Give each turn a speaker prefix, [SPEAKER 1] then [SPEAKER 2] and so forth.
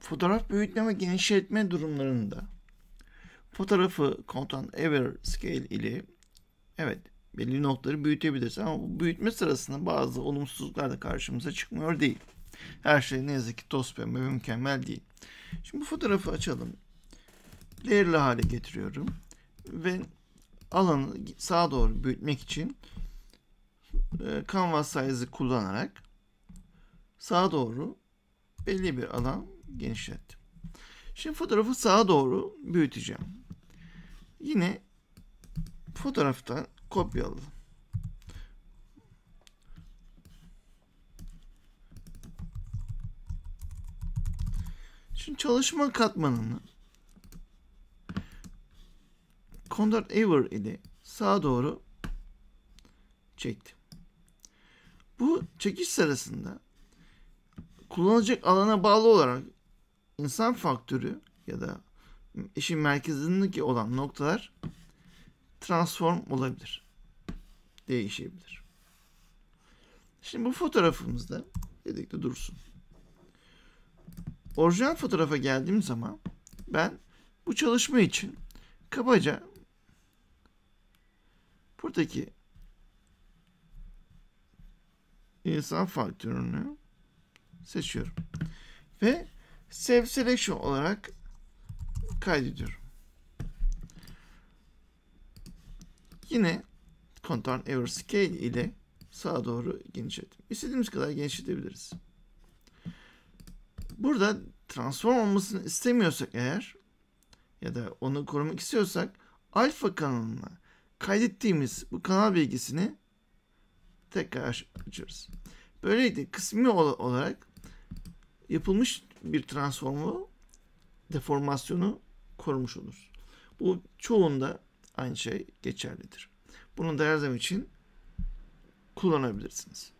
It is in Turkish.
[SPEAKER 1] fotoğraf büyütme ve genişletme durumlarında fotoğrafı Content Ever Scale ile evet belli noktaları büyütebilirsin ama bu büyütme sırasında bazı olumsuzluklar da karşımıza çıkmıyor değil. Her şey ne yazık ki toz pembe mükemmel değil. Şimdi bu fotoğrafı açalım. Değerli hale getiriyorum. Ve alanı sağa doğru büyütmek için e, canvas size'ı kullanarak sağa doğru belli bir alan genişlettim. Şimdi fotoğrafı sağa doğru büyüteceğim. Yine fotoğraftan kopyaladım. Şimdi çalışma katmanını Conrad Ever ile sağa doğru çektim. Bu çekiş sırasında kullanacak alana bağlı olarak insan faktörü ya da işin merkezindeki olan noktalar transform olabilir. Değişebilir. Şimdi bu fotoğrafımızda dedik de dursun. Orijinal fotoğrafa geldiğim zaman ben bu çalışma için kabaca buradaki insan faktörünü seçiyorum. Ve Save Selection olarak kaydediyorum. Yine Contorn Ever Scale ile sağa doğru genişletim. İstediğimiz kadar genişletebiliriz. Burada transform olmasını istemiyorsak eğer ya da onu korumak istiyorsak alfa kanalına kaydettiğimiz bu kanal bilgisini tekrar açıyoruz. Böylelikle kısmi olarak yapılmış bir transformu deformasyonu korumuş olur. Bu çoğunda aynı şey geçerlidir. Bunu da her zaman için kullanabilirsiniz.